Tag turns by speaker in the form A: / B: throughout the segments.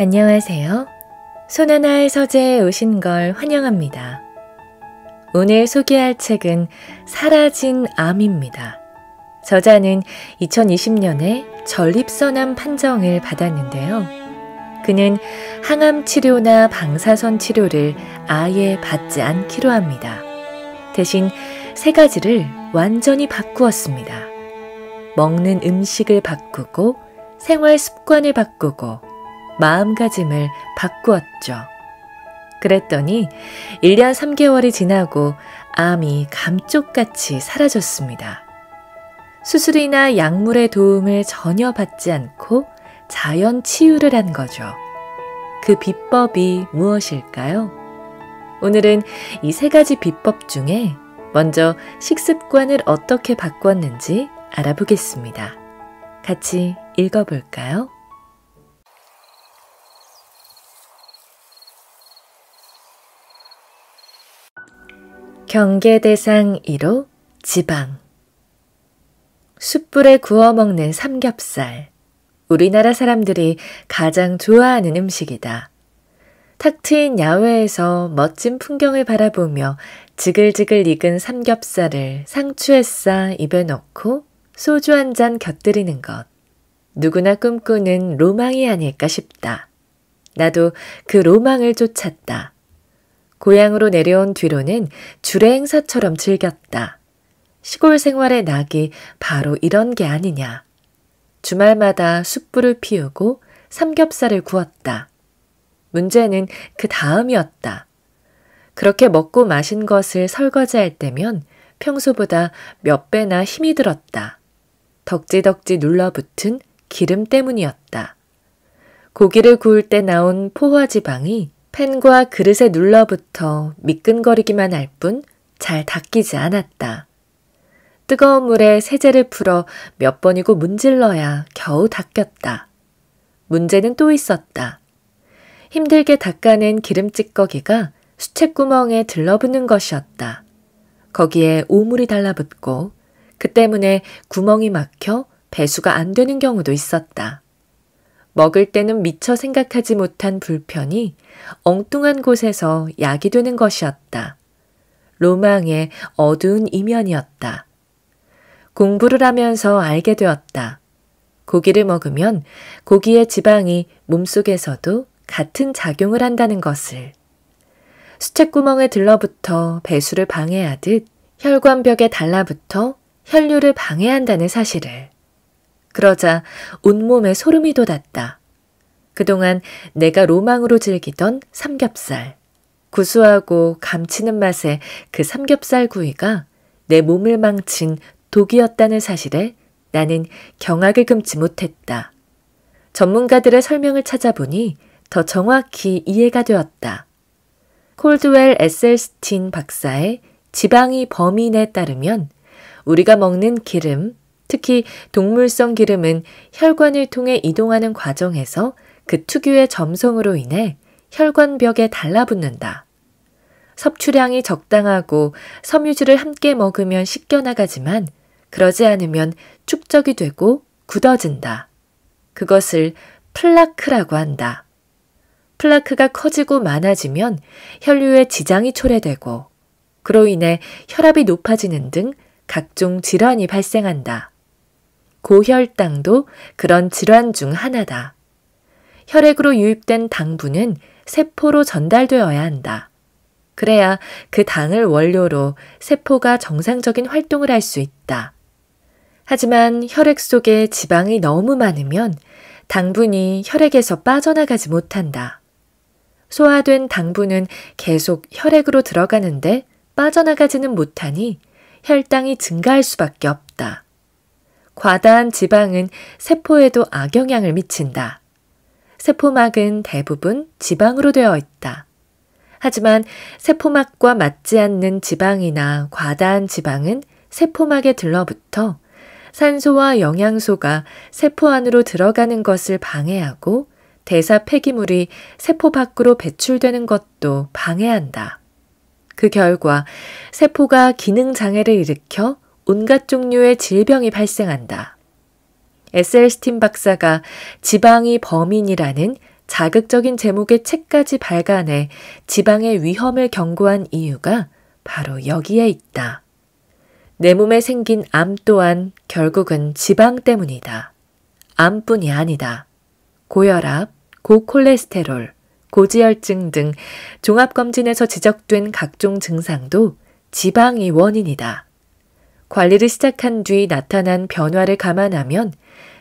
A: 안녕하세요. 손하나의 서재에 오신 걸 환영합니다. 오늘 소개할 책은 사라진 암입니다. 저자는 2020년에 전립선암 판정을 받았는데요. 그는 항암 치료나 방사선 치료를 아예 받지 않기로 합니다. 대신 세 가지를 완전히 바꾸었습니다. 먹는 음식을 바꾸고 생활 습관을 바꾸고 마음가짐을 바꾸었죠. 그랬더니 1년 3개월이 지나고 암이 감쪽같이 사라졌습니다. 수술이나 약물의 도움을 전혀 받지 않고 자연 치유를 한 거죠. 그 비법이 무엇일까요? 오늘은 이 세 가지 비법 중에 먼저 식습관을 어떻게 바꿨는지 알아보겠습니다. 같이 읽어볼까요? 경계대상 1호 지방 숯불에 구워 먹는 삼겹살 우리나라 사람들이 가장 좋아하는 음식이다. 탁 트인 야외에서 멋진 풍경을 바라보며 지글지글 익은 삼겹살을 상추에 싸 입에 넣고 소주 한 잔 곁들이는 것. 누구나 꿈꾸는 로망이 아닐까 싶다. 나도 그 로망을 쫓았다. 고향으로 내려온 뒤로는 주례행사처럼 즐겼다. 시골 생활의 낙이 바로 이런 게 아니냐. 주말마다 숯불을 피우고 삼겹살을 구웠다. 문제는 그 다음이었다. 그렇게 먹고 마신 것을 설거지할 때면 평소보다 몇 배나 힘이 들었다. 덕지덕지 눌러붙은 기름 때문이었다. 고기를 구울 때 나온 포화지방이 펜과 그릇에 눌러붙어 미끈거리기만 할 뿐 잘 닦이지 않았다. 뜨거운 물에 세제를 풀어 몇 번이고 문질러야 겨우 닦였다. 문제는 또 있었다. 힘들게 닦아낸 기름찌꺼기가 수채구멍에 들러붙는 것이었다. 거기에 오물이 달라붙고 그 때문에 구멍이 막혀 배수가 안 되는 경우도 있었다. 먹을 때는 미처 생각하지 못한 불편이 엉뚱한 곳에서 약이 되는 것이었다. 로망의 어두운 이면이었다. 공부를 하면서 알게 되었다. 고기를 먹으면 고기의 지방이 몸속에서도 같은 작용을 한다는 것을. 수채구멍에 들러붙어 배수를 방해하듯 혈관벽에 달라붙어 혈류를 방해한다는 사실을. 그러자 온몸에 소름이 돋았다. 그동안 내가 로망으로 즐기던 삼겹살. 구수하고 감치는 맛의 그 삼겹살 구이가 내 몸을 망친 독이었다는 사실에 나는 경악을 금치 못했다. 전문가들의 설명을 찾아보니 더 정확히 이해가 되었다. 콜드웰 에셀스틴 박사의 지방이 범인에 따르면 우리가 먹는 기름, 특히 동물성 기름은 혈관을 통해 이동하는 과정에서 그 특유의 점성으로 인해 혈관벽에 달라붙는다. 섭취량이 적당하고 섬유질을 함께 먹으면 씻겨나가지만 그러지 않으면 축적이 되고 굳어진다. 그것을 플라크라고 한다. 플라크가 커지고 많아지면 혈류에 지장이 초래되고 그로 인해 혈압이 높아지는 등 각종 질환이 발생한다. 고혈당도 그런 질환 중 하나다. 혈액으로 유입된 당분은 세포로 전달되어야 한다. 그래야 그 당을 원료로 세포가 정상적인 활동을 할 수 있다. 하지만 혈액 속에 지방이 너무 많으면 당분이 혈액에서 빠져나가지 못한다. 소화된 당분은 계속 혈액으로 들어가는데 빠져나가지는 못하니 혈당이 증가할 수밖에 없다. 과다한 지방은 세포에도 악영향을 미친다. 세포막은 대부분 지방으로 되어 있다. 하지만 세포막과 맞지 않는 지방이나 과다한 지방은 세포막에 들러붙어 산소와 영양소가 세포 안으로 들어가는 것을 방해하고 대사 폐기물이 세포 밖으로 배출되는 것도 방해한다. 그 결과 세포가 기능 장애를 일으켜 온갖 종류의 질병이 발생한다. 에셀 스틴 박사가 지방이 범인이라는 자극적인 제목의 책까지 발간해 지방의 위험을 경고한 이유가 바로 여기에 있다. 내 몸에 생긴 암 또한 결국은 지방 때문이다. 암뿐이 아니다. 고혈압, 고콜레스테롤, 고지혈증 등 종합검진에서 지적된 각종 증상도 지방이 원인이다. 관리를 시작한 뒤 나타난 변화를 감안하면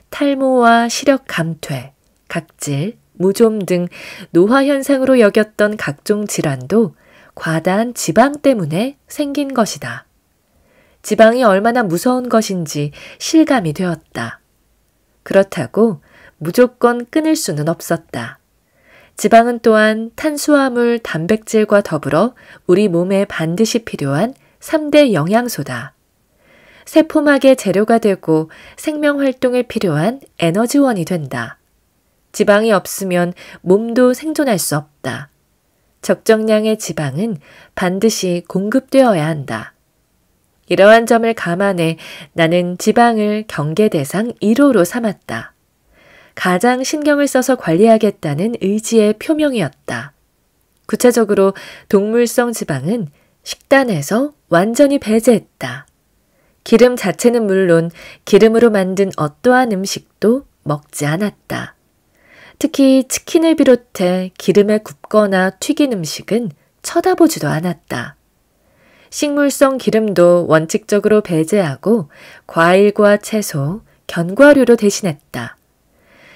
A: 탈모와 시력 감퇴, 각질, 무좀 등 노화 현상으로 여겼던 각종 질환도 과다한 지방 때문에 생긴 것이다. 지방이 얼마나 무서운 것인지 실감이 되었다. 그렇다고 무조건 끊을 수는 없었다. 지방은 또한 탄수화물, 단백질과 더불어 우리 몸에 반드시 필요한 3대 영양소다. 세포막의 재료가 되고 생명 활동에 필요한 에너지원이 된다. 지방이 없으면 몸도 생존할 수 없다. 적정량의 지방은 반드시 공급되어야 한다. 이러한 점을 감안해 나는 지방을 경계 대상 1호로 삼았다. 가장 신경을 써서 관리하겠다는 의지의 표명이었다. 구체적으로 동물성 지방은 식단에서 완전히 배제했다. 기름 자체는 물론 기름으로 만든 어떠한 음식도 먹지 않았다. 특히 치킨을 비롯해 기름에 굽거나 튀긴 음식은 쳐다보지도 않았다. 식물성 기름도 원칙적으로 배제하고 과일과 채소, 견과류로 대신했다.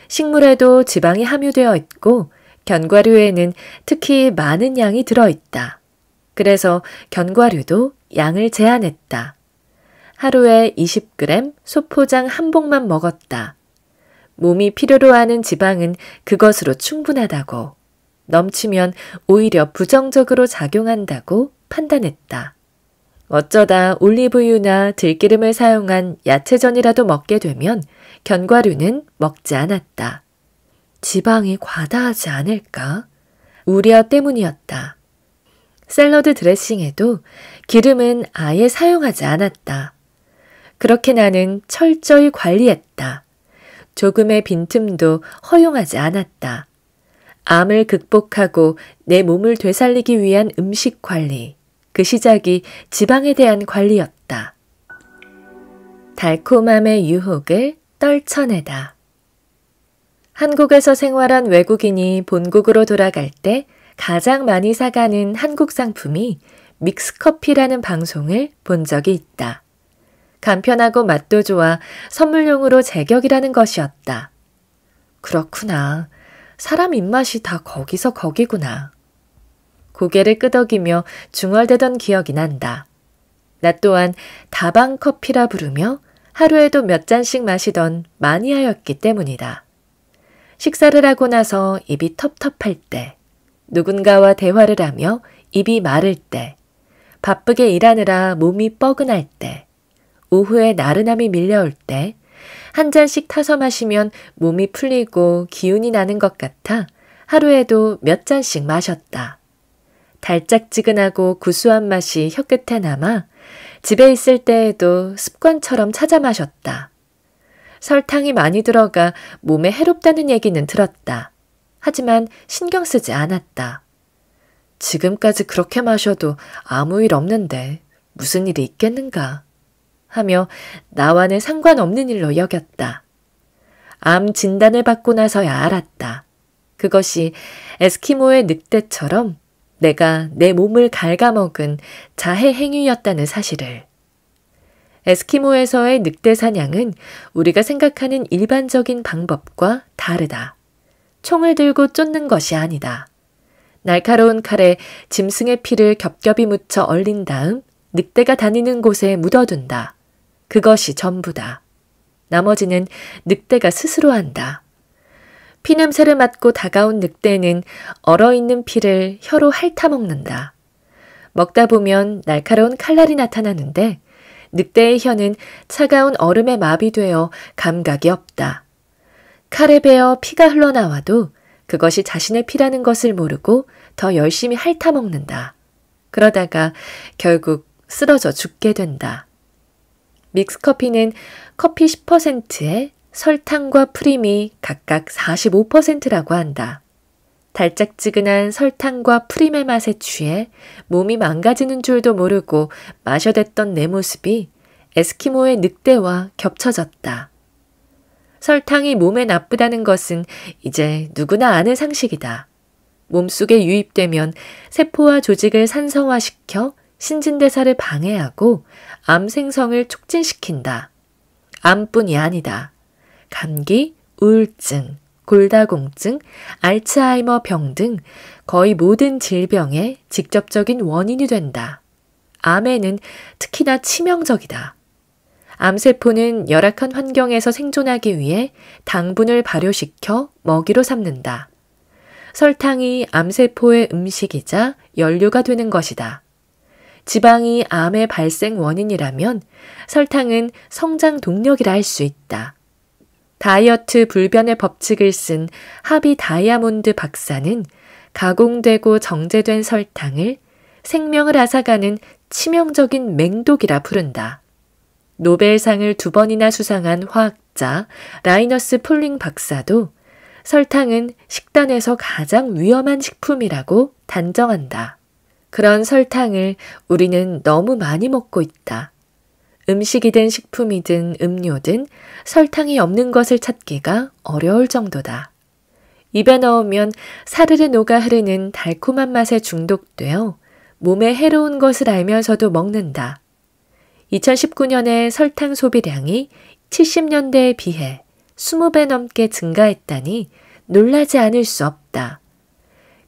A: 식물에도 지방이 함유되어 있고 견과류에는 특히 많은 양이 들어있다. 그래서 견과류도 양을 제한했다. 하루에 20g 소포장 한복만 먹었다. 몸이 필요로 하는 지방은 그것으로 충분하다고, 넘치면 오히려 부정적으로 작용한다고 판단했다. 어쩌다 올리브유나 들기름을 사용한 야채전이라도 먹게 되면 견과류는 먹지 않았다. 지방이 과다하지 않을까? 우려 때문이었다. 샐러드 드레싱에도 기름은 아예 사용하지 않았다. 그렇게 나는 철저히 관리했다. 조금의 빈틈도 허용하지 않았다. 암을 극복하고 내 몸을 되살리기 위한 음식 관리. 그 시작이 지방에 대한 관리였다. 달콤함의 유혹을 떨쳐내다. 한국에서 생활한 외국인이 본국으로 돌아갈 때 가장 많이 사가는 한국 상품이 믹스커피라는 방송을 본 적이 있다. 간편하고 맛도 좋아 선물용으로 제격이라는 것이었다. 그렇구나. 사람 입맛이 다 거기서 거기구나. 고개를 끄덕이며 중얼대던 기억이 난다. 나 또한 다방 커피라 부르며 하루에도 몇 잔씩 마시던 마니아였기 때문이다. 식사를 하고 나서 입이 텁텁할 때, 누군가와 대화를 하며 입이 마를 때, 바쁘게 일하느라 몸이 뻐근할 때, 오후에 나른함이 밀려올 때 한 잔씩 타서 마시면 몸이 풀리고 기운이 나는 것 같아 하루에도 몇 잔씩 마셨다. 달짝지근하고 구수한 맛이 혀끝에 남아 집에 있을 때에도 습관처럼 찾아 마셨다. 설탕이 많이 들어가 몸에 해롭다는 얘기는 들었다. 하지만 신경 쓰지 않았다. 지금까지 그렇게 마셔도 아무 일 없는데 무슨 일이 있겠는가? 하며 나와는 상관없는 일로 여겼다. 암 진단을 받고 나서야 알았다. 그것이 에스키모의 늑대처럼 내가 내 몸을 갉아먹은 자해 행위였다는 사실을. 에스키모에서의 늑대 사냥은 우리가 생각하는 일반적인 방법과 다르다. 총을 들고 쫓는 것이 아니다. 날카로운 칼에 짐승의 피를 겹겹이 묻혀 얼린 다음 늑대가 다니는 곳에 묻어둔다. 그것이 전부다. 나머지는 늑대가 스스로 한다. 피냄새를 맡고 다가온 늑대는 얼어있는 피를 혀로 핥아먹는다. 먹다 보면 날카로운 칼날이 나타나는데 늑대의 혀는 차가운 얼음에 마비되어 감각이 없다. 칼에 베어 피가 흘러나와도 그것이 자신의 피라는 것을 모르고 더 열심히 핥아먹는다. 그러다가 결국 쓰러져 죽게 된다. 믹스커피는 커피 10%에 설탕과 프림이 각각 45%라고 한다. 달짝지근한 설탕과 프림의 맛에 취해 몸이 망가지는 줄도 모르고 마셔댔던 내 모습이 에스키모의 늑대와 겹쳐졌다. 설탕이 몸에 나쁘다는 것은 이제 누구나 아는 상식이다. 몸속에 유입되면 세포와 조직을 산성화시켜 신진대사를 방해하고 암 생성을 촉진시킨다. 암뿐이 아니다. 감기, 우울증, 골다공증, 알츠하이머 병 등 거의 모든 질병의 직접적인 원인이 된다. 암에는 특히나 치명적이다. 암세포는 열악한 환경에서 생존하기 위해 당분을 발효시켜 먹이로 삼는다. 설탕이 암세포의 음식이자 연료가 되는 것이다. 지방이 암의 발생 원인이라면 설탕은 성장 동력이라 할 수 있다. 다이어트 불변의 법칙을 쓴 하비 다이아몬드 박사는 가공되고 정제된 설탕을 생명을 앗아가는 치명적인 맹독이라 부른다. 노벨상을 두 번이나 수상한 화학자 라이너스 폴링 박사도 설탕은 식단에서 가장 위험한 식품이라고 단정한다. 그런 설탕을 우리는 너무 많이 먹고 있다. 음식이든 식품이든 음료든 설탕이 없는 것을 찾기가 어려울 정도다. 입에 넣으면 사르르 녹아 흐르는 달콤한 맛에 중독되어 몸에 해로운 것을 알면서도 먹는다. 2019년에 설탕 소비량이 70년대에 비해 20배 넘게 증가했다니 놀라지 않을 수 없다.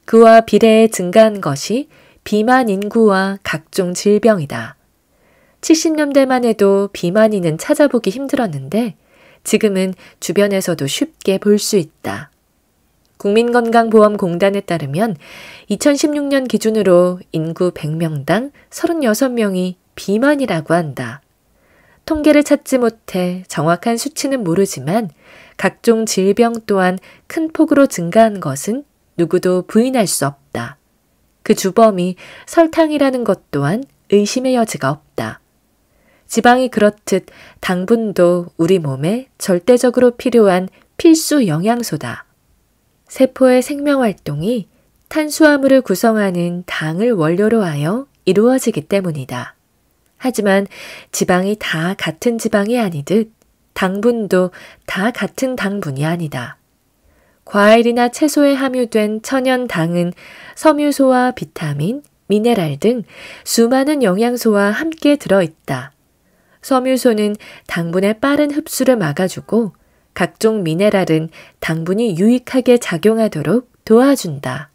A: 그와 비례해 증가한 것이 비만 인구와 각종 질병이다. 70년대만 해도 비만인은 찾아보기 힘들었는데 지금은 주변에서도 쉽게 볼 수 있다. 국민건강보험공단에 따르면 2016년 기준으로 인구 100명당 36명이 비만이라고 한다. 통계를 찾지 못해 정확한 수치는 모르지만 각종 질병 또한 큰 폭으로 증가한 것은 누구도 부인할 수 없다. 그 주범이 설탕이라는 것 또한 의심의 여지가 없다. 지방이 그렇듯 당분도 우리 몸에 절대적으로 필요한 필수 영양소다. 세포의 생명활동이 탄수화물을 구성하는 당을 원료로 하여 이루어지기 때문이다. 하지만 지방이 다 같은 지방이 아니듯 당분도 다 같은 당분이 아니다. 과일이나 채소에 함유된 천연당은 섬유소와 비타민, 미네랄 등 수많은 영양소와 함께 들어있다. 섬유소는 당분의 빠른 흡수를 막아주고 각종 미네랄은 당분이 유익하게 작용하도록 도와준다.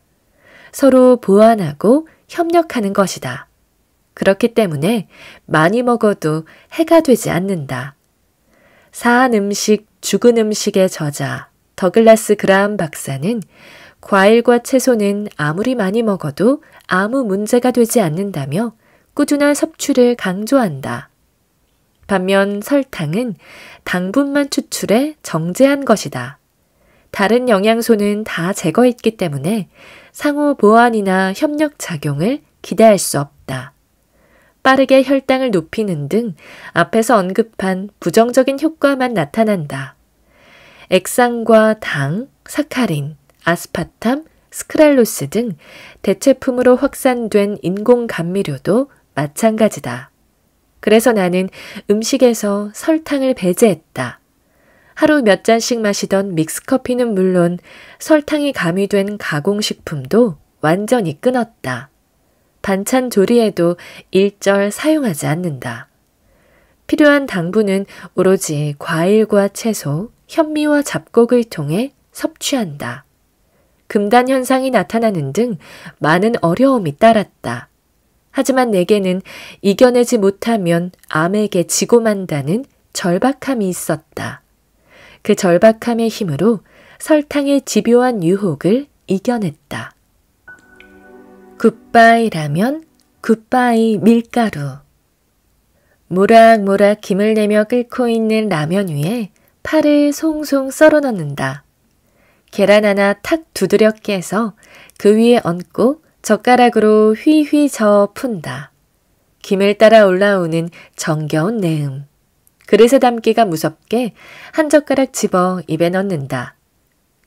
A: 서로 보완하고 협력하는 것이다. 그렇기 때문에 많이 먹어도 해가 되지 않는다. 사한 음식, 죽은 음식의 저자 더글라스 그라함 박사는 과일과 채소는 아무리 많이 먹어도 아무 문제가 되지 않는다며 꾸준한 섭취를 강조한다. 반면 설탕은 당분만 추출해 정제한 것이다. 다른 영양소는 다 제거했기 때문에 상호 보완이나 협력 작용을 기대할 수 없다. 빠르게 혈당을 높이는 등 앞에서 언급한 부정적인 효과만 나타난다. 액상과 당, 사카린, 아스파탐, 스크랄로스 등 대체품으로 확산된 인공 감미료도 마찬가지다. 그래서 나는 음식에서 설탕을 배제했다. 하루 몇 잔씩 마시던 믹스커피는 물론 설탕이 가미된 가공식품도 완전히 끊었다. 반찬 조리에도 일절 사용하지 않는다. 필요한 당분은 오로지 과일과 채소, 현미와 잡곡을 통해 섭취한다. 금단 현상이 나타나는 등 많은 어려움이 따랐다. 하지만 내게는 이겨내지 못하면 암에게 지고 만다는 절박함이 있었다. 그 절박함의 힘으로 설탕의 집요한 유혹을 이겨냈다. 굿바이 라면, 굿바이 밀가루. 모락모락 김을 내며 끓고 있는 라면 위에 파를 송송 썰어 넣는다. 계란 하나 탁 두드려 깨서 그 위에 얹고 젓가락으로 휘휘 저어 푼다. 김을 따라 올라오는 정겨운 내음. 그릇에 담기가 무섭게 한 젓가락 집어 입에 넣는다.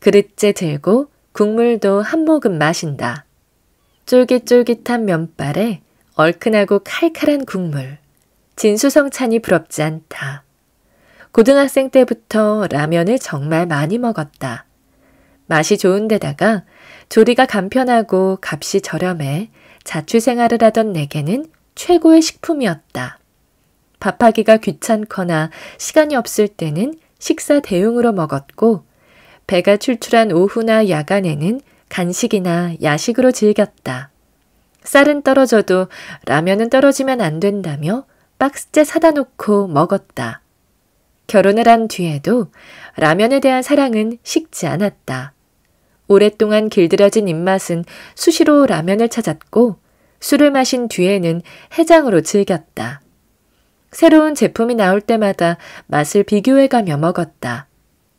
A: 그릇째 들고 국물도 한 모금 마신다. 쫄깃쫄깃한 면발에 얼큰하고 칼칼한 국물. 진수성찬이 부럽지 않다. 고등학생 때부터 라면을 정말 많이 먹었다. 맛이 좋은데다가 조리가 간편하고 값이 저렴해 자취 생활을 하던 내게는 최고의 식품이었다. 밥하기가 귀찮거나 시간이 없을 때는 식사 대용으로 먹었고 배가 출출한 오후나 야간에는 간식이나 야식으로 즐겼다. 쌀은 떨어져도 라면은 떨어지면 안 된다며 박스째 사다 놓고 먹었다. 결혼을 한 뒤에도 라면에 대한 사랑은 식지 않았다. 오랫동안 길들여진 입맛은 수시로 라면을 찾았고 술을 마신 뒤에는 해장으로 즐겼다. 새로운 제품이 나올 때마다 맛을 비교해가며 먹었다.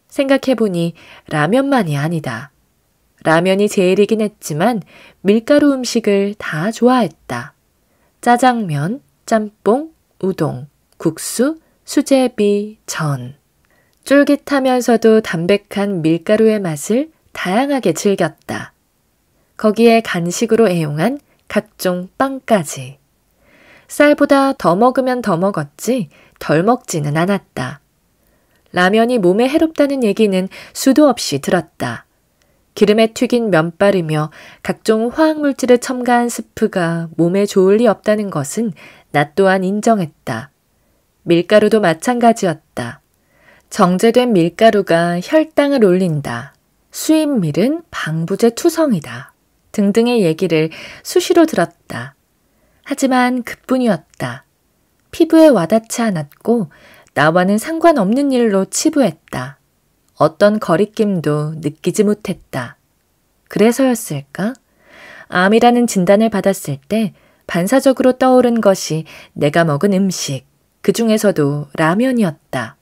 A: 생각해보니 라면만이 아니다. 라면이 제일이긴 했지만 밀가루 음식을 다 좋아했다. 짜장면, 짬뽕, 우동, 국수, 수제비, 전. 쫄깃하면서도 담백한 밀가루의 맛을 다양하게 즐겼다. 거기에 간식으로 애용한 각종 빵까지. 쌀보다 더 먹으면 더 먹었지 덜 먹지는 않았다. 라면이 몸에 해롭다는 얘기는 수도 없이 들었다. 기름에 튀긴 면발이며 각종 화학물질을 첨가한 스프가 몸에 좋을 리 없다는 것은 나 또한 인정했다. 밀가루도 마찬가지였다. 정제된 밀가루가 혈당을 올린다. 수입밀은 방부제 투성이다. 등등의 얘기를 수시로 들었다. 하지만 그뿐이었다. 피부에 와닿지 않았고 나와는 상관없는 일로 치부했다. 어떤 거리낌도 느끼지 못했다. 그래서였을까? 암이라는 진단을 받았을 때 반사적으로 떠오른 것이 내가 먹은 음식, 그 중에서도 라면이었다.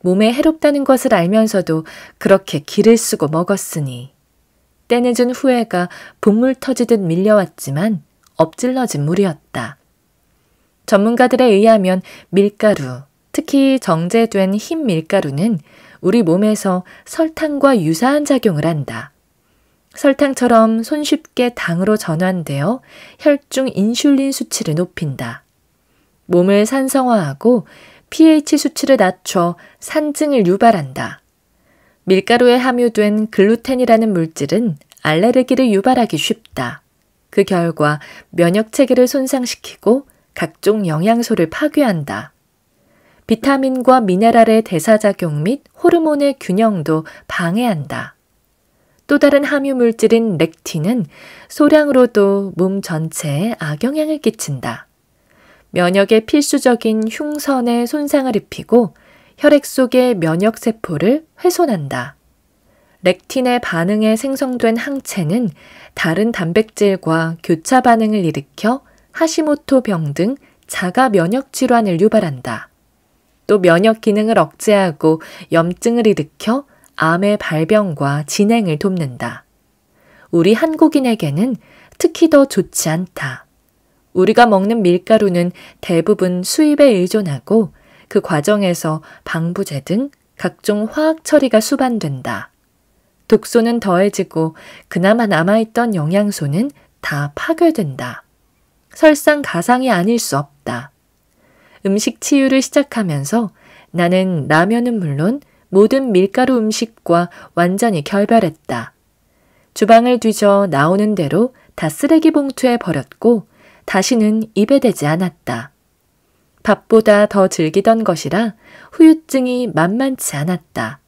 A: 몸에 해롭다는 것을 알면서도 그렇게 기를 쓰고 먹었으니. 때늦은 후회가 분물 터지듯 밀려왔지만 엎질러진 물이었다. 전문가들에 의하면 밀가루, 특히 정제된 흰 밀가루는 우리 몸에서 설탕과 유사한 작용을 한다. 설탕처럼 손쉽게 당으로 전환되어 혈중 인슐린 수치를 높인다. 몸을 산성화하고 pH 수치를 낮춰 산증을 유발한다. 밀가루에 함유된 글루텐이라는 물질은 알레르기를 유발하기 쉽다. 그 결과 면역 체계를 손상시키고 각종 영양소를 파괴한다. 비타민과 미네랄의 대사작용 및 호르몬의 균형도 방해한다. 또 다른 함유 물질인 렉틴은 소량으로도 몸 전체에 악영향을 끼친다. 면역에 필수적인 흉선에 손상을 입히고 혈액 속의 면역 세포를 훼손한다. 렉틴의 반응에 생성된 항체는 다른 단백질과 교차 반응을 일으켜 하시모토병 등 자가 면역 질환을 유발한다. 또 면역 기능을 억제하고 염증을 일으켜 암의 발병과 진행을 돕는다. 우리 한국인에게는 특히 더 좋지 않다. 우리가 먹는 밀가루는 대부분 수입에 의존하고 그 과정에서 방부제 등 각종 화학 처리가 수반된다. 독소는 더해지고 그나마 남아있던 영양소는 다 파괴된다. 설상 가상이 아닐 수 없다. 음식 치유를 시작하면서 나는 라면은 물론 모든 밀가루 음식과 완전히 결별했다. 주방을 뒤져 나오는 대로 다 쓰레기 봉투에 버렸고 다시는 입에 대지 않았다. 밥보다 더 즐기던 것이라 후유증이 만만치 않았다.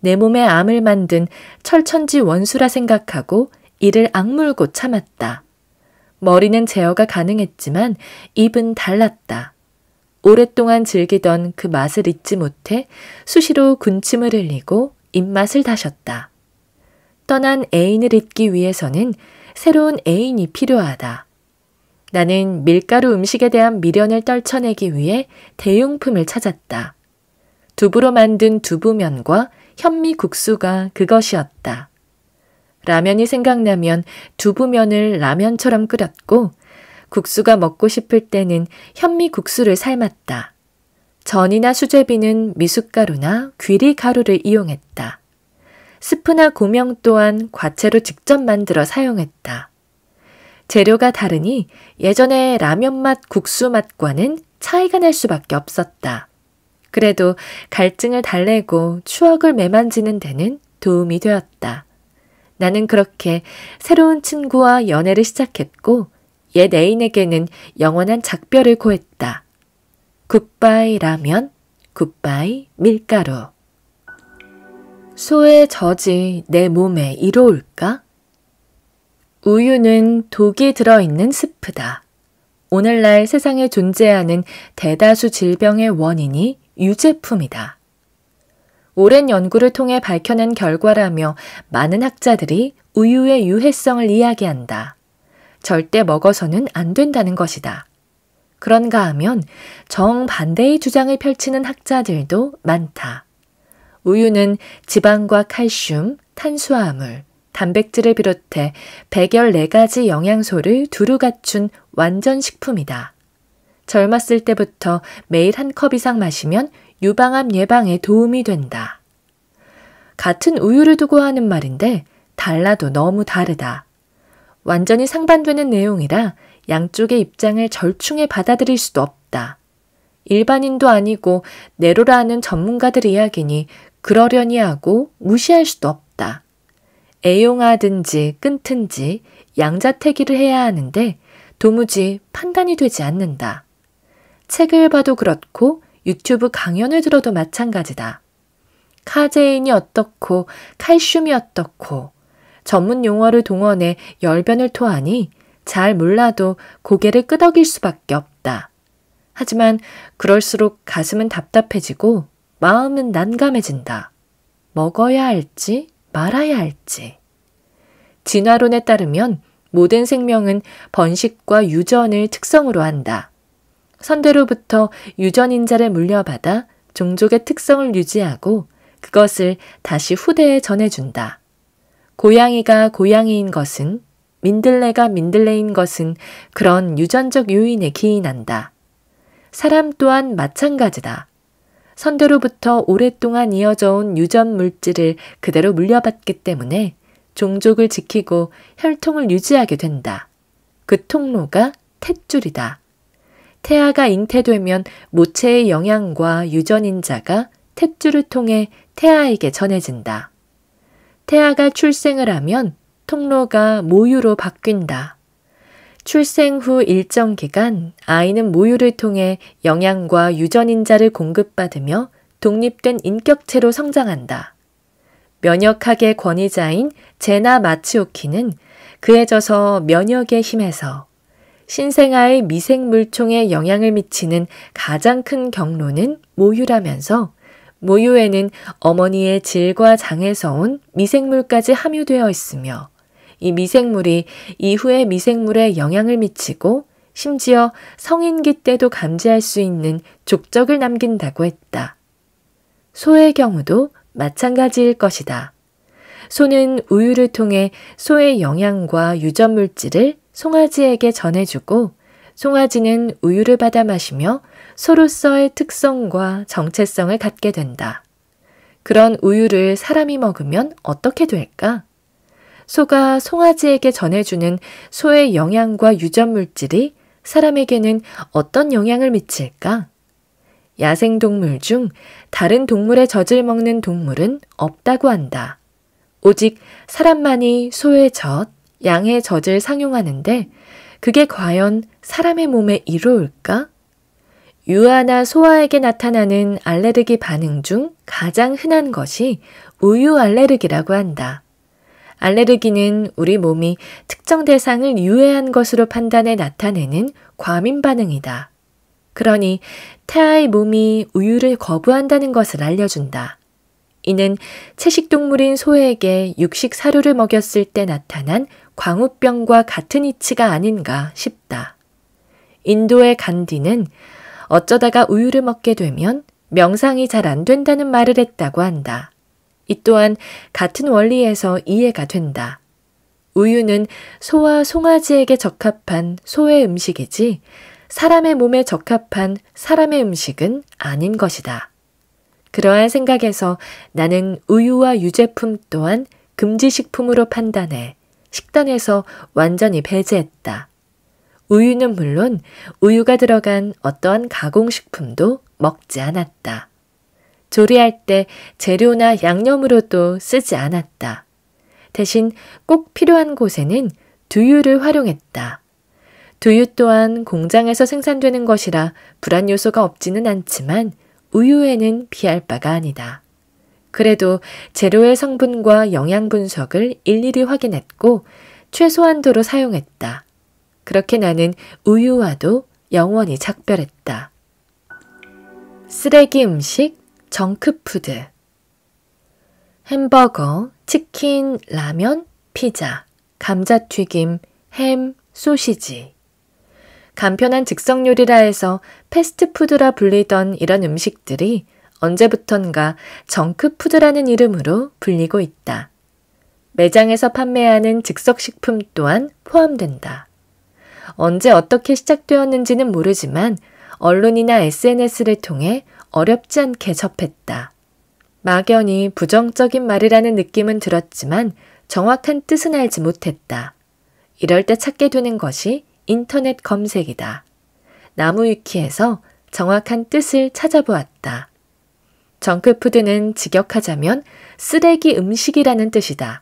A: 내 몸에 암을 만든 철천지 원수라 생각하고 이를 악물고 참았다. 머리는 제어가 가능했지만 입은 달랐다. 오랫동안 즐기던 그 맛을 잊지 못해 수시로 군침을 흘리고 입맛을 다셨다. 떠난 애인을 잊기 위해서는 새로운 애인이 필요하다. 나는 밀가루 음식에 대한 미련을 떨쳐내기 위해 대용품을 찾았다. 두부로 만든 두부면과 현미국수가 그것이었다. 라면이 생각나면 두부면을 라면처럼 끓였고 국수가 먹고 싶을 때는 현미국수를 삶았다. 전이나 수제비는 미숫가루나 귀리가루를 이용했다. 스프나 고명 또한 과채로 직접 만들어 사용했다. 재료가 다르니 예전에 라면 맛 국수 맛과는 차이가 날 수밖에 없었다. 그래도 갈증을 달래고 추억을 매만지는 데는 도움이 되었다. 나는 그렇게 새로운 친구와 연애를 시작했고 옛 애인에게는 영원한 작별을 고했다. 굿바이 라면, 굿바이 밀가루. 소의 젖이 내 몸에 이로울까? 우유는 독이 들어있는 스프다. 오늘날 세상에 존재하는 대다수 질병의 원인이 유제품이다. 오랜 연구를 통해 밝혀낸 결과라며 많은 학자들이 우유의 유해성을 이야기한다. 절대 먹어서는 안 된다는 것이다. 그런가 하면 정반대의 주장을 펼치는 학자들도 많다. 우유는 지방과 칼슘, 탄수화물, 단백질을 비롯해 114가지 영양소를 두루 갖춘 완전 식품이다. 젊었을 때부터 매일 한 컵 이상 마시면 유방암 예방에 도움이 된다. 같은 우유를 두고 하는 말인데 달라도 너무 다르다. 완전히 상반되는 내용이라 양쪽의 입장을 절충해 받아들일 수도 없다. 일반인도 아니고 내로라는 전문가들 이야기니 그러려니 하고 무시할 수도 없다. 애용하든지 끊든지 양자태기를 해야 하는데 도무지 판단이 되지 않는다. 책을 봐도 그렇고 유튜브 강연을 들어도 마찬가지다. 카제인이 어떻고 칼슘이 어떻고 전문 용어를 동원해 열변을 토하니 잘 몰라도 고개를 끄덕일 수밖에 없다. 하지만 그럴수록 가슴은 답답해지고 마음은 난감해진다. 먹어야 할지 말아야 할지. 진화론에 따르면 모든 생명은 번식과 유전을 특성으로 한다. 선대로부터 유전인자를 물려받아 종족의 특성을 유지하고 그것을 다시 후대에 전해준다. 고양이가 고양이인 것은 민들레가 민들레인 것은 그런 유전적 요인에 기인한다. 사람 또한 마찬가지다. 선대로부터 오랫동안 이어져온 유전 물질을 그대로 물려받기 때문에 종족을 지키고 혈통을 유지하게 된다. 그 통로가 탯줄이다. 태아가 잉태되면 모체의 영양과 유전인자가 탯줄을 통해 태아에게 전해진다. 태아가 출생을 하면 통로가 모유로 바뀐다. 출생 후 일정 기간 아이는 모유를 통해 영양과 유전인자를 공급받으며 독립된 인격체로 성장한다. 면역학의 권위자인 제나 마츠오키는 그에 져서 면역의 힘에서 신생아의 미생물총에 영향을 미치는 가장 큰 경로는 모유라면서 모유에는 어머니의 질과 장에서 온 미생물까지 함유되어 있으며 이 미생물이 이후의 미생물에 영향을 미치고 심지어 성인기 때도 감지할 수 있는 족적을 남긴다고 했다. 소의 경우도 마찬가지일 것이다. 소는 우유를 통해 소의 영양과 유전 물질을 송아지에게 전해주고 송아지는 우유를 받아 마시며 소로서의 특성과 정체성을 갖게 된다. 그런 우유를 사람이 먹으면 어떻게 될까? 소가 송아지에게 전해주는 소의 영양과 유전물질이 사람에게는 어떤 영향을 미칠까? 야생동물 중 다른 동물의 젖을 먹는 동물은 없다고 한다. 오직 사람만이 소의 젖, 양의 젖을 상용하는데 그게 과연 사람의 몸에 이로울까? 유아나 소아에게 나타나는 알레르기 반응 중 가장 흔한 것이 우유 알레르기라고 한다. 알레르기는 우리 몸이 특정 대상을 유해한 것으로 판단해 나타내는 과민 반응이다. 그러니 태아의 몸이 우유를 거부한다는 것을 알려준다. 이는 채식동물인 소에게 육식 사료를 먹였을 때 나타난 광우병과 같은 이치가 아닌가 싶다. 인도의 간디는 어쩌다가 우유를 먹게 되면 명상이 잘 안 된다는 말을 했다고 한다. 이 또한 같은 원리에서 이해가 된다. 우유는 소와 송아지에게 적합한 소의 음식이지 사람의 몸에 적합한 사람의 음식은 아닌 것이다. 그러한 생각에서 나는 우유와 유제품 또한 금지식품으로 판단해 식단에서 완전히 배제했다. 우유는 물론 우유가 들어간 어떠한 가공식품도 먹지 않았다. 조리할 때 재료나 양념으로도 쓰지 않았다. 대신 꼭 필요한 곳에는 두유를 활용했다. 두유 또한 공장에서 생산되는 것이라 불안 요소가 없지는 않지만 우유에는 피할 바가 아니다. 그래도 재료의 성분과 영양 분석을 일일이 확인했고 최소한도로 사용했다. 그렇게 나는 우유와도 영원히 작별했다. 쓰레기 음식 정크푸드 햄버거, 치킨, 라면, 피자, 감자튀김, 햄, 소시지 간편한 즉석 요리라 해서 패스트푸드라 불리던 이런 음식들이 언제부턴가 정크푸드라는 이름으로 불리고 있다. 매장에서 판매하는 즉석식품 또한 포함된다. 언제 어떻게 시작되었는지는 모르지만 언론이나 SNS를 통해 어렵지 않게 접했다. 막연히 부정적인 말이라는 느낌은 들었지만 정확한 뜻은 알지 못했다. 이럴 때 찾게 되는 것이 인터넷 검색이다. 나무 위키에서 정확한 뜻을 찾아보았다. 정크푸드는 직역하자면 쓰레기 음식이라는 뜻이다.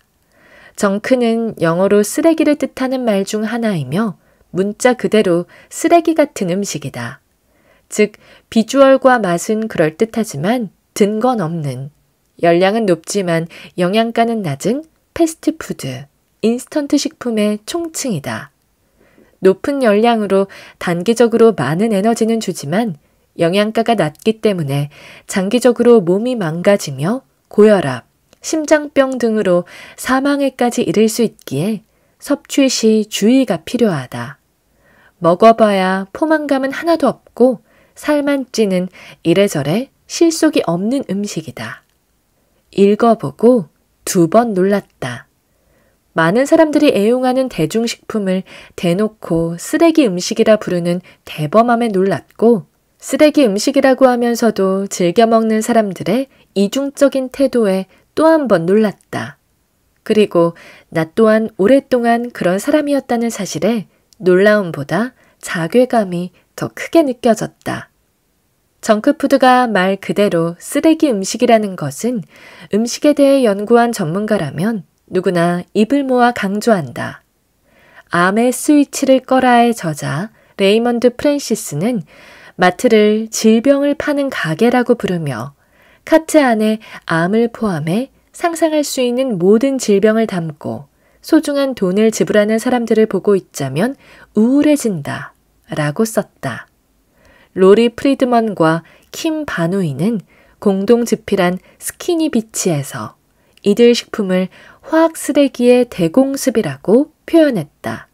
A: 정크는 영어로 쓰레기를 뜻하는 말 중 하나이며 문자 그대로 쓰레기 같은 음식이다. 즉 비주얼과 맛은 그럴듯하지만 든 건 없는, 열량은 높지만 영양가는 낮은 패스트푸드, 인스턴트 식품의 총칭이다. 높은 열량으로 단기적으로 많은 에너지는 주지만 영양가가 낮기 때문에 장기적으로 몸이 망가지며 고혈압, 심장병 등으로 사망에까지 이를 수 있기에 섭취 시 주의가 필요하다. 먹어봐야 포만감은 하나도 없고 살만 찌는 이래저래 실속이 없는 음식이다. 읽어보고 두 번 놀랐다. 많은 사람들이 애용하는 대중식품을 대놓고 쓰레기 음식이라 부르는 대범함에 놀랐고, 쓰레기 음식이라고 하면서도 즐겨 먹는 사람들의 이중적인 태도에 또 한 번 놀랐다. 그리고 나 또한 오랫동안 그런 사람이었다는 사실에 놀라움보다 자괴감이 더 크게 느껴졌다. 정크푸드가 말 그대로 쓰레기 음식이라는 것은 음식에 대해 연구한 전문가라면 누구나 입을 모아 강조한다. 암의 스위치를 꺼라의 저자 레이먼드 프랜시스는 마트를 질병을 파는 가게라고 부르며 카트 안에 암을 포함해 상상할 수 있는 모든 질병을 담고 소중한 돈을 지불하는 사람들을 보고 있자면 우울해진다. 라고 썼다. 로리 프리드먼과 킴 바누이는 공동 집필한 스키니 비치에서 이들 식품을 화학 쓰레기의 대공습이라고 표현했다.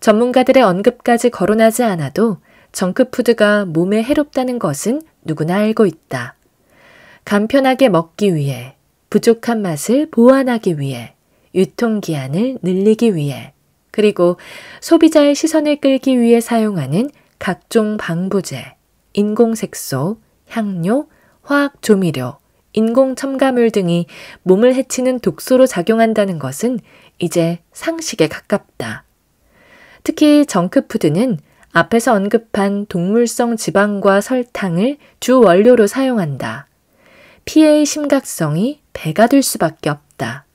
A: 전문가들의 언급까지 거론하지 않아도 정크푸드가 몸에 해롭다는 것은 누구나 알고 있다. 간편하게 먹기 위해, 부족한 맛을 보완하기 위해, 유통기한을 늘리기 위해, 그리고 소비자의 시선을 끌기 위해 사용하는 각종 방부제, 인공색소, 향료, 화학조미료, 인공첨가물 등이 몸을 해치는 독소로 작용한다는 것은 이제 상식에 가깝다. 특히 정크푸드는 앞에서 언급한 동물성 지방과 설탕을 주 원료로 사용한다. 피해의 심각성이 배가 될 수밖에 없다.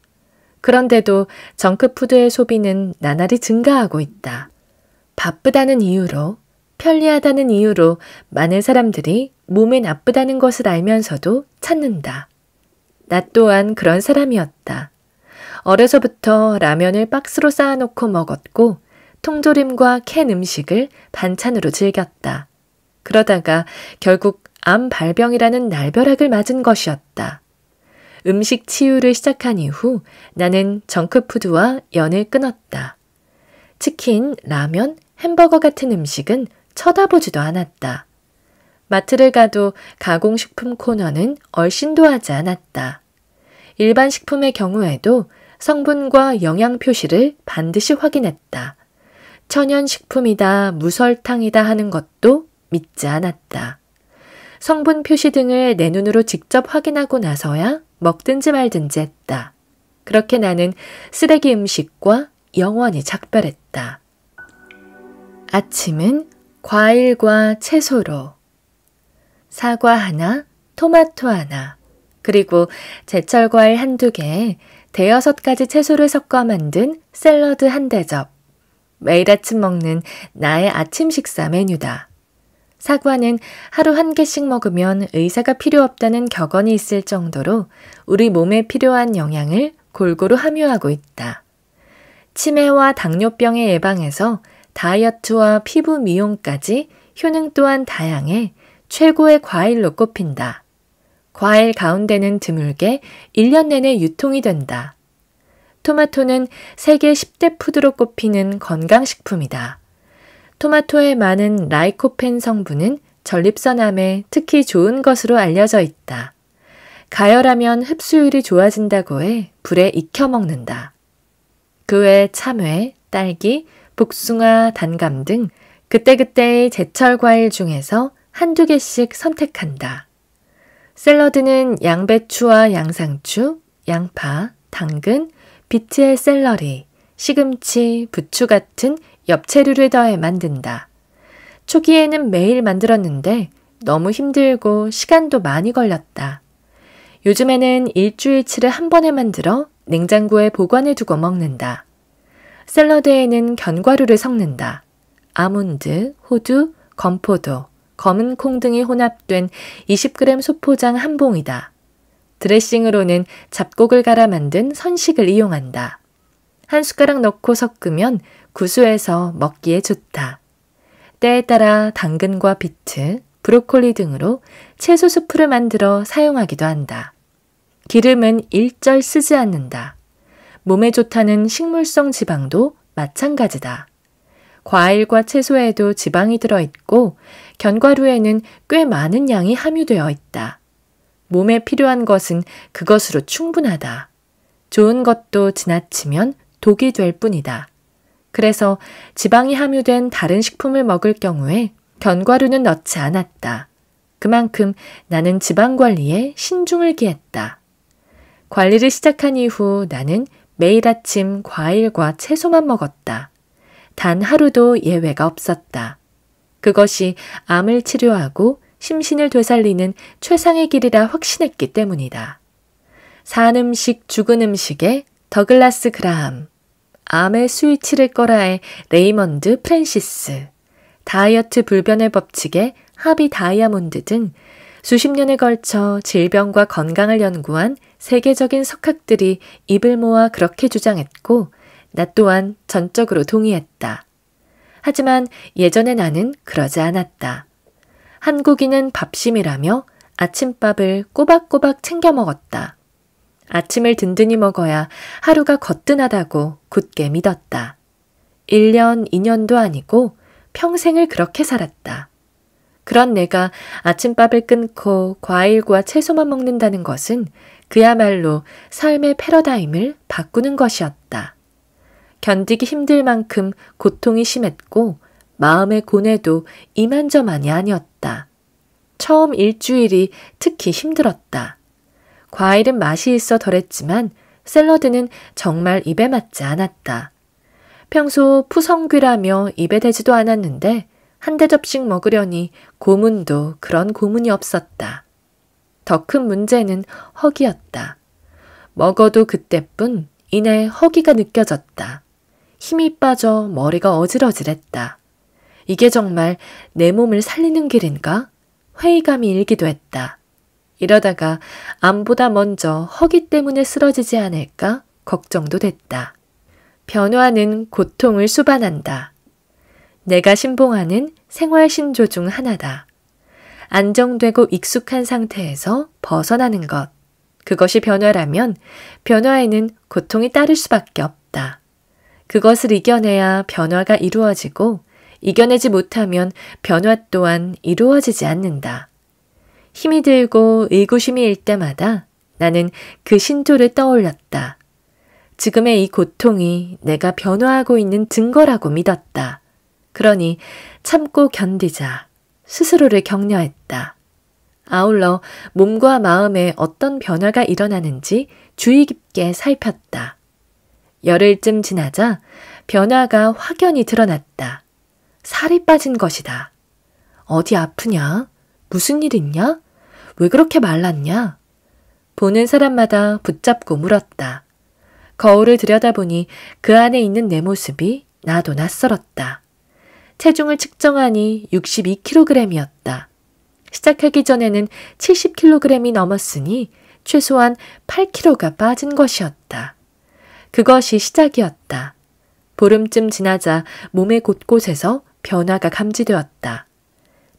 A: 그런데도 정크푸드의 소비는 나날이 증가하고 있다. 바쁘다는 이유로, 편리하다는 이유로 많은 사람들이 몸에 나쁘다는 것을 알면서도 찾는다. 나 또한 그런 사람이었다. 어려서부터 라면을 박스로 쌓아놓고 먹었고, 통조림과 캔 음식을 반찬으로 즐겼다. 그러다가 결국 암 발병이라는 날벼락을 맞은 것이었다. 음식 치유를 시작한 이후 나는 정크푸드와 연을 끊었다. 치킨, 라면, 햄버거 같은 음식은 쳐다보지도 않았다. 마트를 가도 가공식품 코너는 얼씬도 하지 않았다. 일반 식품의 경우에도 성분과 영양 표시를 반드시 확인했다. 천연식품이다, 무설탕이다 하는 것도 믿지 않았다. 성분 표시 등을 내 눈으로 직접 확인하고 나서야 먹든지 말든지 했다. 그렇게 나는 쓰레기 음식과 영원히 작별했다. 아침은 과일과 채소로 사과 하나, 토마토 하나, 그리고 제철 과일 한두 개, 대여섯 가지 채소를 섞어 만든 샐러드 한 대접. 매일 아침 먹는 나의 아침 식사 메뉴다. 사과는 하루 한 개씩 먹으면 의사가 필요 없다는 격언이 있을 정도로 우리 몸에 필요한 영양을 골고루 함유하고 있다. 치매와 당뇨병의 예방에서 다이어트와 피부 미용까지 효능 또한 다양해 최고의 과일로 꼽힌다. 과일 가운데는 드물게 1년 내내 유통이 된다. 토마토는 세계 10대 푸드로 꼽히는 건강식품이다. 토마토의 많은 라이코펜 성분은 전립선암에 특히 좋은 것으로 알려져 있다. 가열하면 흡수율이 좋아진다고 해 불에 익혀 먹는다. 그 외 참외, 딸기, 복숭아, 단감 등 그때그때의 제철 과일 중에서 한두 개씩 선택한다. 샐러드는 양배추와 양상추, 양파, 당근, 비트의 샐러리, 시금치, 부추 같은 엽채류를 더해 만든다. 초기에는 매일 만들었는데 너무 힘들고 시간도 많이 걸렸다. 요즘에는 일주일치를 한 번에 만들어 냉장고에 보관해 두고 먹는다. 샐러드에는 견과류를 섞는다. 아몬드, 호두, 건포도, 검은 콩 등이 혼합된 20g 소포장 한 봉이다. 드레싱으로는 잡곡을 갈아 만든 선식을 이용한다. 한 숟가락 넣고 섞으면 구수해서 먹기에 좋다. 때에 따라 당근과 비트, 브로콜리 등으로 채소 수프를 만들어 사용하기도 한다. 기름은 일절 쓰지 않는다. 몸에 좋다는 식물성 지방도 마찬가지다. 과일과 채소에도 지방이 들어있고 견과류에는 꽤 많은 양이 함유되어 있다. 몸에 필요한 것은 그것으로 충분하다. 좋은 것도 지나치면 독이 될 뿐이다. 그래서 지방이 함유된 다른 식품을 먹을 경우에 견과류는 넣지 않았다. 그만큼 나는 지방 관리에 신중을 기했다. 관리를 시작한 이후 나는 매일 아침 과일과 채소만 먹었다. 단 하루도 예외가 없었다. 그것이 암을 치료하고 심신을 되살리는 최상의 길이라 확신했기 때문이다. 산 음식, 죽은 음식에 더글라스 그라함 암의 스위치를 꺼라의 레이먼드 프랜시스, 다이어트 불변의 법칙의 하비 다이아몬드 등 수십 년에 걸쳐 질병과 건강을 연구한 세계적인 석학들이 입을 모아 그렇게 주장했고, 나 또한 전적으로 동의했다. 하지만 예전의 나는 그러지 않았다. 한국인은 밥심이라며 아침밥을 꼬박꼬박 챙겨 먹었다. 아침을 든든히 먹어야 하루가 거뜬하다고 굳게 믿었다. 1년, 2년도 아니고 평생을 그렇게 살았다. 그런 내가 아침밥을 끊고 과일과 채소만 먹는다는 것은 그야말로 삶의 패러다임을 바꾸는 것이었다. 견디기 힘들 만큼 고통이 심했고 마음의 고뇌도 이만저만이 아니었다. 처음 일주일이 특히 힘들었다. 과일은 맛이 있어 덜했지만 샐러드는 정말 입에 맞지 않았다. 평소 푸성귀라며 입에 대지도 않았는데 한 대접씩 먹으려니 고문도 그런 고문이 없었다. 더 큰 문제는 허기였다. 먹어도 그때뿐 이내 허기가 느껴졌다. 힘이 빠져 머리가 어질어질했다. 이게 정말 내 몸을 살리는 길인가? 회의감이 일기도 했다. 이러다가 암보다 먼저 허기 때문에 쓰러지지 않을까 걱정도 됐다. 변화는 고통을 수반한다. 내가 신봉하는 생활신조 중 하나다. 안정되고 익숙한 상태에서 벗어나는 것. 그것이 변화라면 변화에는 고통이 따를 수밖에 없다. 그것을 이겨내야 변화가 이루어지고 이겨내지 못하면 변화 또한 이루어지지 않는다. 힘이 들고 의구심이일 때마다 나는 그 신조를 떠올렸다. 지금의 이 고통이 내가 변화하고 있는 증거라고 믿었다. 그러니 참고 견디자. 스스로를 격려했다. 아울러 몸과 마음에 어떤 변화가 일어나는지 주의 깊게 살폈다. 열흘쯤 지나자 변화가 확연히 드러났다. 살이 빠진 것이다. 어디 아프냐? 무슨 일 있냐? 왜 그렇게 말랐냐? 보는 사람마다 붙잡고 물었다. 거울을 들여다보니 그 안에 있는 내 모습이 나도 낯설었다. 체중을 측정하니 62kg이었다. 시작하기 전에는 70kg이 넘었으니 최소한 8kg가 빠진 것이었다. 그것이 시작이었다. 보름쯤 지나자 몸의 곳곳에서 변화가 감지되었다.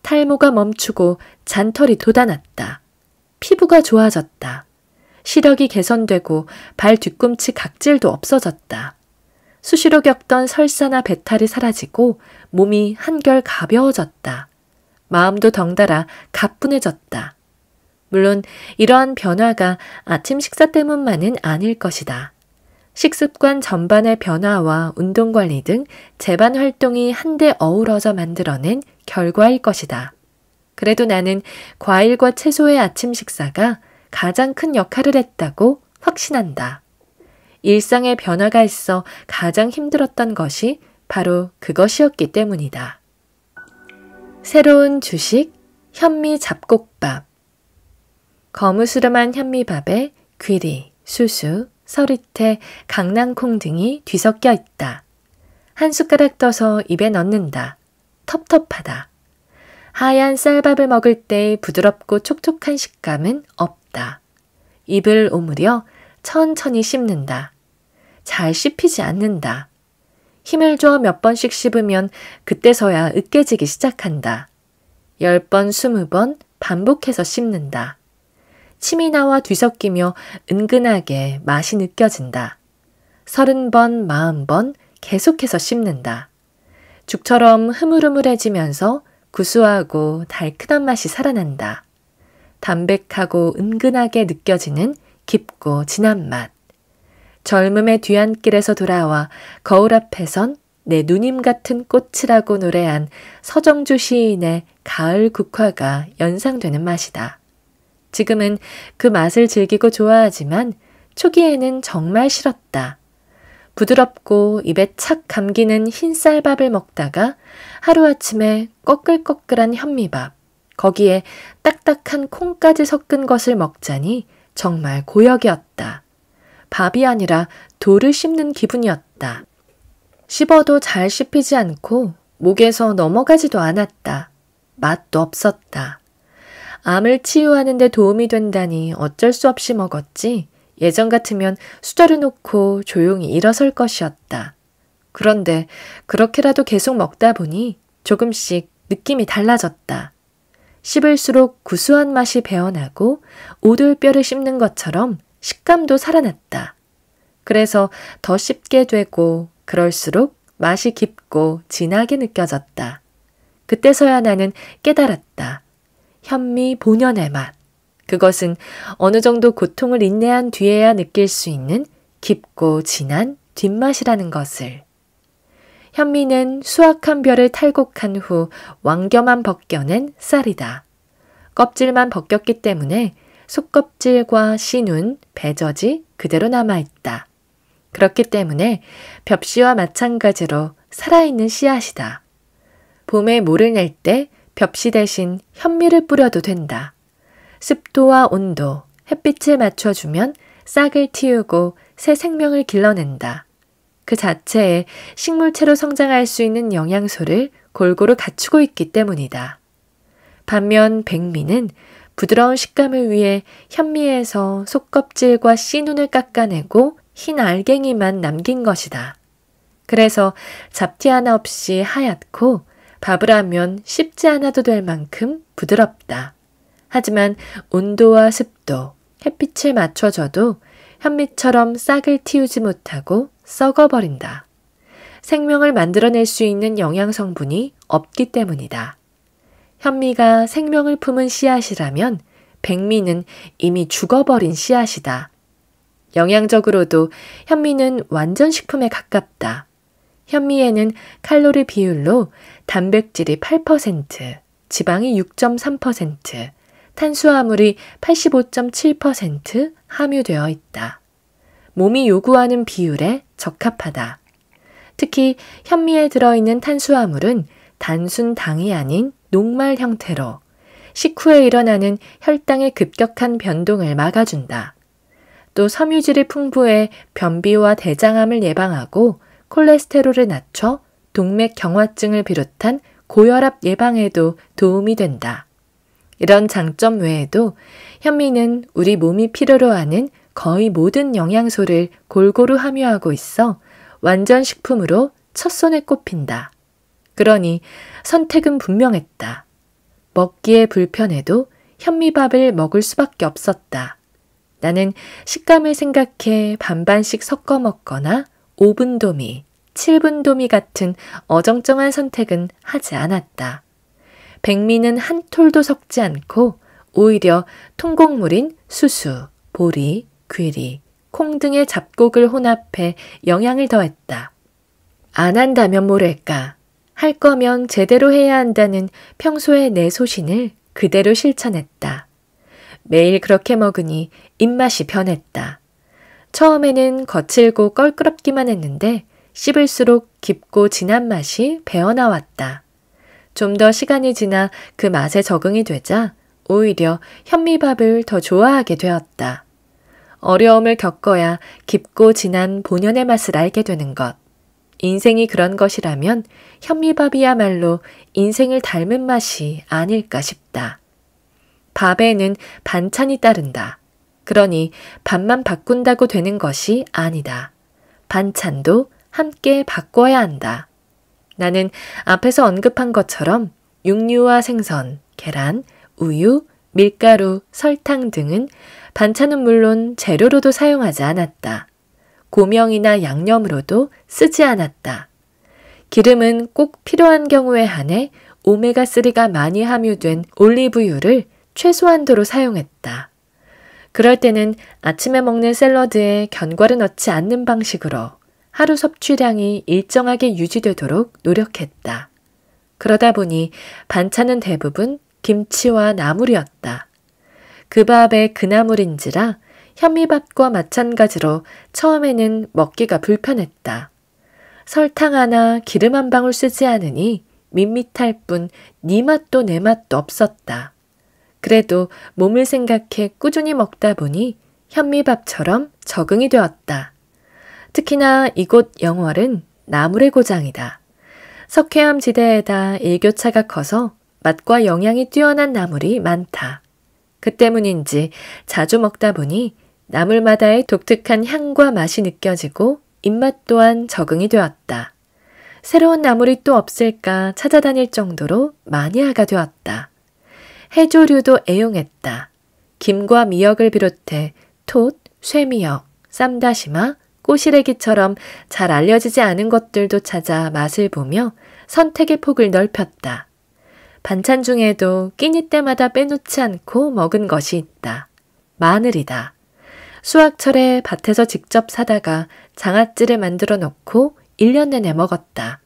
A: 탈모가 멈추고 잔털이 돋아났다. 피부가 좋아졌다. 시력이 개선되고 발 뒤꿈치 각질도 없어졌다. 수시로 겪던 설사나 배탈이 사라지고 몸이 한결 가벼워졌다. 마음도 덩달아 가뿐해졌다. 물론 이러한 변화가 아침 식사 때문만은 아닐 것이다. 식습관 전반의 변화와 운동 관리 등 재반 활동이 한데 어우러져 만들어낸 결과일 것이다. 그래도 나는 과일과 채소의 아침 식사가 가장 큰 역할을 했다고 확신한다. 일상의 변화가 있어 가장 힘들었던 것이 바로 그것이었기 때문이다. 새로운 주식, 현미 잡곡밥. 거무스름한 현미밥에 귀리, 수수, 서리태, 강낭콩 등이 뒤섞여 있다. 한 숟가락 떠서 입에 넣는다. 텁텁하다. 하얀 쌀밥을 먹을 때 부드럽고 촉촉한 식감은 없다. 입을 오므려 천천히 씹는다. 잘 씹히지 않는다. 힘을 줘 몇 번씩 씹으면 그때서야 으깨지기 시작한다. 열 번, 스무 번 반복해서 씹는다. 침이 나와 뒤섞이며 은근하게 맛이 느껴진다. 서른 번, 마흔 번 계속해서 씹는다. 죽처럼 흐물흐물해지면서 구수하고 달큰한 맛이 살아난다. 담백하고 은근하게 느껴지는 깊고 진한 맛. 젊음의 뒤안길에서 돌아와 거울 앞에선 내 누님 같은 꽃이라고 노래한 서정주 시인의 가을 국화가 연상되는 맛이다. 지금은 그 맛을 즐기고 좋아하지만 초기에는 정말 싫었다. 부드럽고 입에 착 감기는 흰쌀밥을 먹다가 하루아침에 꺼끌꺼끌한 현미밥, 거기에 딱딱한 콩까지 섞은 것을 먹자니 정말 고역이었다. 밥이 아니라 돌을 씹는 기분이었다. 씹어도 잘 씹히지 않고 목에서 넘어가지도 않았다. 맛도 없었다. 암을 치유하는 데 도움이 된다니 어쩔 수 없이 먹었지. 예전 같으면 수저를 놓고 조용히 일어설 것이었다. 그런데 그렇게라도 계속 먹다 보니 조금씩 느낌이 달라졌다. 씹을수록 구수한 맛이 배어나고 오돌뼈를 씹는 것처럼 식감도 살아났다. 그래서 더 씹게 되고 그럴수록 맛이 깊고 진하게 느껴졌다. 그때서야 나는 깨달았다. 현미 본연의 맛. 그것은 어느 정도 고통을 인내한 뒤에야 느낄 수 있는 깊고 진한 뒷맛이라는 것을. 현미는 수확한 벼를 탈곡한 후 왕겨만 벗겨낸 쌀이다. 껍질만 벗겼기 때문에 속껍질과 신운, 배저지 그대로 남아있다. 그렇기 때문에 벽씨와 마찬가지로 살아있는 씨앗이다. 봄에 모를 낼때 벽시 대신 현미를 뿌려도 된다. 습도와 온도, 햇빛을 맞춰주면 싹을 틔우고 새 생명을 길러낸다. 그 자체에 식물체로 성장할 수 있는 영양소를 골고루 갖추고 있기 때문이다. 반면 백미는 부드러운 식감을 위해 현미에서 속껍질과 씨눈을 깎아내고 흰 알갱이만 남긴 것이다. 그래서 잡티 하나 없이 하얗고 밥을 하면 씹지 않아도 될 만큼 부드럽다. 하지만 온도와 습도, 햇빛에 맞춰져도 현미처럼 싹을 틔우지 못하고 썩어버린다. 생명을 만들어낼 수 있는 영양성분이 없기 때문이다. 현미가 생명을 품은 씨앗이라면 백미는 이미 죽어버린 씨앗이다. 영양적으로도 현미는 완전식품에 가깝다. 현미에는 칼로리 비율로 단백질이 8%, 지방이 6.3%, 탄수화물이 85.7% 함유되어 있다. 몸이 요구하는 비율에 적합하다. 특히 현미에 들어있는 탄수화물은 단순 당이 아닌 녹말 형태로 식후에 일어나는 혈당의 급격한 변동을 막아준다. 또 섬유질이 풍부해 변비와 대장암을 예방하고 콜레스테롤을 낮춰 동맥 경화증을 비롯한 고혈압 예방에도 도움이 된다. 이런 장점 외에도 현미는 우리 몸이 필요로 하는 거의 모든 영양소를 골고루 함유하고 있어 완전 식품으로 첫손에 꼽힌다. 그러니 선택은 분명했다. 먹기에 불편해도 현미밥을 먹을 수밖에 없었다. 나는 식감을 생각해 반반씩 섞어 먹거나 오븐 도미, 7분 도미 같은 어정쩡한 선택은 하지 않았다. 백미는 한 톨도 섞지 않고 오히려 통곡물인 수수, 보리, 귀리, 콩 등의 잡곡을 혼합해 영향을 더했다. 안 한다면 모를까. 할 거면 제대로 해야 한다는 평소의 내 소신을 그대로 실천했다. 매일 그렇게 먹으니 입맛이 변했다. 처음에는 거칠고 껄끄럽기만 했는데 씹을수록 깊고 진한 맛이 배어나왔다. 좀 더 시간이 지나 그 맛에 적응이 되자 오히려 현미밥을 더 좋아하게 되었다. 어려움을 겪어야 깊고 진한 본연의 맛을 알게 되는 것. 인생이 그런 것이라면 현미밥이야말로 인생을 닮은 맛이 아닐까 싶다. 밥에는 반찬이 따른다. 그러니 밥만 바꾼다고 되는 것이 아니다. 반찬도 함께 바꿔야 한다. 나는 앞에서 언급한 것처럼 육류와 생선, 계란, 우유, 밀가루, 설탕 등은 반찬은 물론 재료로도 사용하지 않았다. 고명이나 양념으로도 쓰지 않았다. 기름은 꼭 필요한 경우에 한해 오메가3가 많이 함유된 올리브유를 최소한도로 사용했다. 그럴 때는 아침에 먹는 샐러드에 견과를 넣지 않는 방식으로 하루 섭취량이 일정하게 유지되도록 노력했다. 그러다 보니 반찬은 대부분 김치와 나물이었다. 그 밥의 그나물인지라 현미밥과 마찬가지로 처음에는 먹기가 불편했다. 설탕 하나 기름 한 방울 쓰지 않으니 밋밋할 뿐네 맛도 내 맛도 없었다. 그래도 몸을 생각해 꾸준히 먹다 보니 현미밥처럼 적응이 되었다. 특히나 이곳 영월은 나물의 고장이다. 석회암 지대에다 일교차가 커서 맛과 영양이 뛰어난 나물이 많다. 그 때문인지 자주 먹다 보니 나물마다의 독특한 향과 맛이 느껴지고 입맛 또한 적응이 되었다. 새로운 나물이 또 없을까 찾아다닐 정도로 마니아가 되었다. 해조류도 애용했다. 김과 미역을 비롯해 톳, 쇠미역, 쌈다시마, 꼬시래기처럼 잘 알려지지 않은 것들도 찾아 맛을 보며 선택의 폭을 넓혔다. 반찬 중에도 끼니 때마다 빼놓지 않고 먹은 것이 있다. 마늘이다. 수확철에 밭에서 직접 사다가 장아찌를 만들어 놓고 1년 내내 먹었다.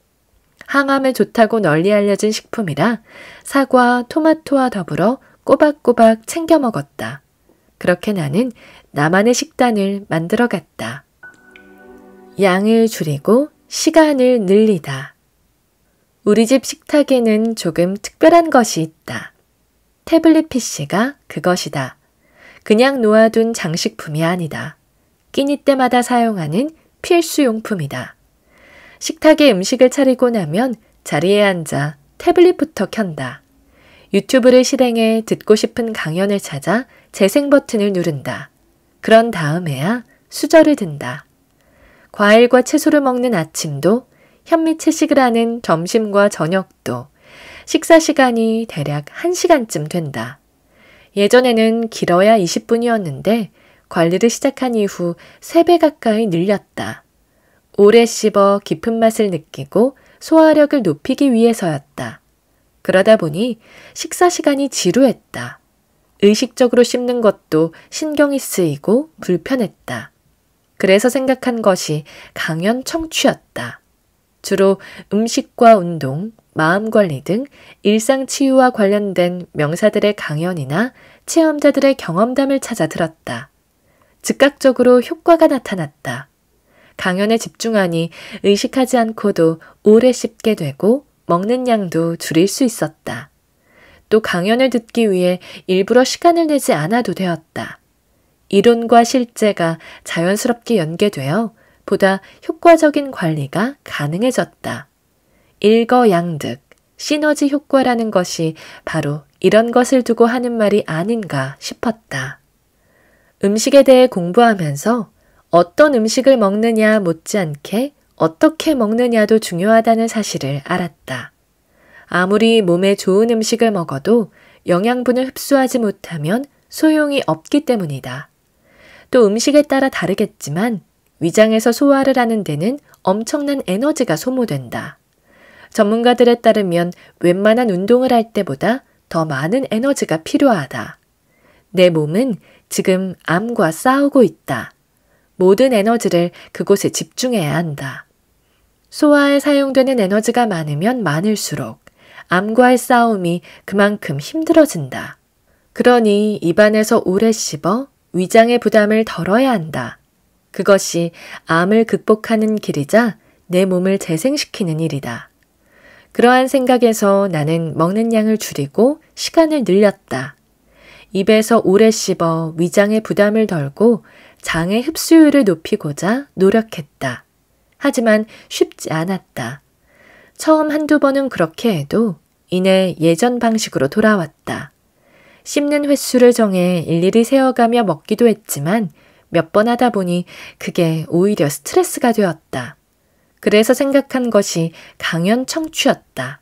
A: 항암에 좋다고 널리 알려진 식품이라 사과, 토마토와 더불어 꼬박꼬박 챙겨 먹었다. 그렇게 나는 나만의 식단을 만들어 갔다. 양을 줄이고 시간을 늘리다. 우리 집 식탁에는 조금 특별한 것이 있다. 태블릿 PC가 그것이다. 그냥 놓아둔 장식품이 아니다. 끼니 때마다 사용하는 필수용품이다. 식탁에 음식을 차리고 나면 자리에 앉아 태블릿부터 켠다. 유튜브를 실행해 듣고 싶은 강연을 찾아 재생 버튼을 누른다. 그런 다음에야 수저를 든다. 과일과 채소를 먹는 아침도 현미 채식을 하는 점심과 저녁도 식사 시간이 대략 1시간쯤 된다. 예전에는 길어야 20분이었는데 관리를 시작한 이후 3배 가까이 늘렸다. 오래 씹어 깊은 맛을 느끼고 소화력을 높이기 위해서였다. 그러다 보니 식사 시간이 지루했다. 의식적으로 씹는 것도 신경이 쓰이고 불편했다. 그래서 생각한 것이 강연 청취였다. 주로 음식과 운동, 마음 관리 등 일상 치유와 관련된 명사들의 강연이나 체험자들의 경험담을 찾아 들었다. 즉각적으로 효과가 나타났다. 강연에 집중하니 의식하지 않고도 오래 씹게 되고 먹는 양도 줄일 수 있었다. 또 강연을 듣기 위해 일부러 시간을 내지 않아도 되었다. 이론과 실제가 자연스럽게 연계되어 보다 효과적인 관리가 가능해졌다. 일거양득, 시너지 효과라는 것이 바로 이런 것을 두고 하는 말이 아닌가 싶었다. 음식에 대해 공부하면서 어떤 음식을 먹느냐 못지않게 어떻게 먹느냐도 중요하다는 사실을 알았다. 아무리 몸에 좋은 음식을 먹어도 영양분을 흡수하지 못하면 소용이 없기 때문이다. 또 음식에 따라 다르겠지만 위장에서 소화를 하는 데는 엄청난 에너지가 소모된다. 전문가들에 따르면 웬만한 운동을 할 때보다 더 많은 에너지가 필요하다. 내 몸은 지금 암과 싸우고 있다. 모든 에너지를 그곳에 집중해야 한다. 소화에 사용되는 에너지가 많으면 많을수록 암과의 싸움이 그만큼 힘들어진다. 그러니 입안에서 오래 씹어 위장의 부담을 덜어야 한다. 그것이 암을 극복하는 길이자 내 몸을 재생시키는 일이다. 그러한 생각에서 나는 먹는 양을 줄이고 시간을 늘렸다. 입에서 오래 씹어 위장의 부담을 덜고 장의 흡수율을 높이고자 노력했다. 하지만 쉽지 않았다. 처음 한두 번은 그렇게 해도 이내 예전 방식으로 돌아왔다. 씹는 횟수를 정해 일일이 세어가며 먹기도 했지만 몇 번 하다 보니 그게 오히려 스트레스가 되었다. 그래서 생각한 것이 강연 청취였다.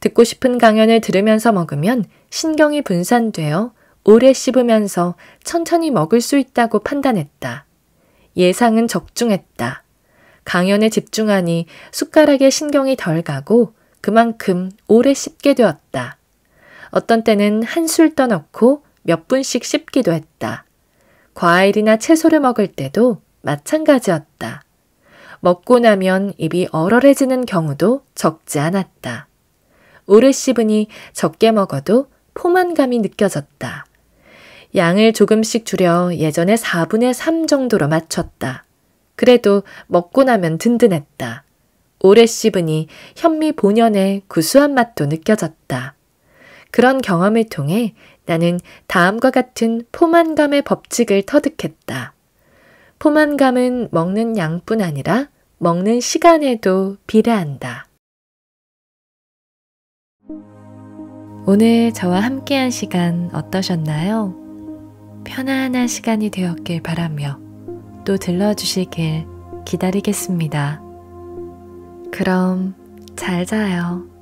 A: 듣고 싶은 강연을 들으면서 먹으면 신경이 분산되어 오래 씹으면서 천천히 먹을 수 있다고 판단했다. 예상은 적중했다. 강연에 집중하니 숟가락에 신경이 덜 가고 그만큼 오래 씹게 되었다. 어떤 때는 한 술 떠넣고 몇 분씩 씹기도 했다. 과일이나 채소를 먹을 때도 마찬가지였다. 먹고 나면 입이 얼얼해지는 경우도 적지 않았다. 오래 씹으니 적게 먹어도 포만감이 느껴졌다. 양을 조금씩 줄여 예전에 4분의 3 정도로 맞췄다. 그래도 먹고 나면 든든했다. 오래 씹으니 현미 본연의 구수한 맛도 느껴졌다. 그런 경험을 통해 나는 다음과 같은 포만감의 법칙을 터득했다. 포만감은 먹는 양뿐 아니라 먹는 시간에도 비례한다. 오늘 저와 함께한 시간 어떠셨나요? 편안한 시간이 되었길 바라며 또 들러주시길 기다리겠습니다. 그럼 잘 자요.